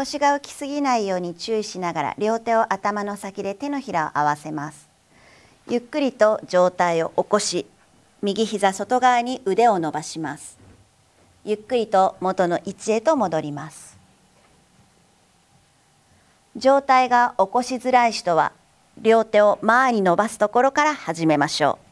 腰が浮きすぎないように注意しながら両手を頭の先で手のひらを合わせますゆっくりと上体を起こし右膝外側に腕を伸ばしますゆっくりと元の位置へと戻ります上体が起こしづらい人は両手を前に伸ばすところから始めましょう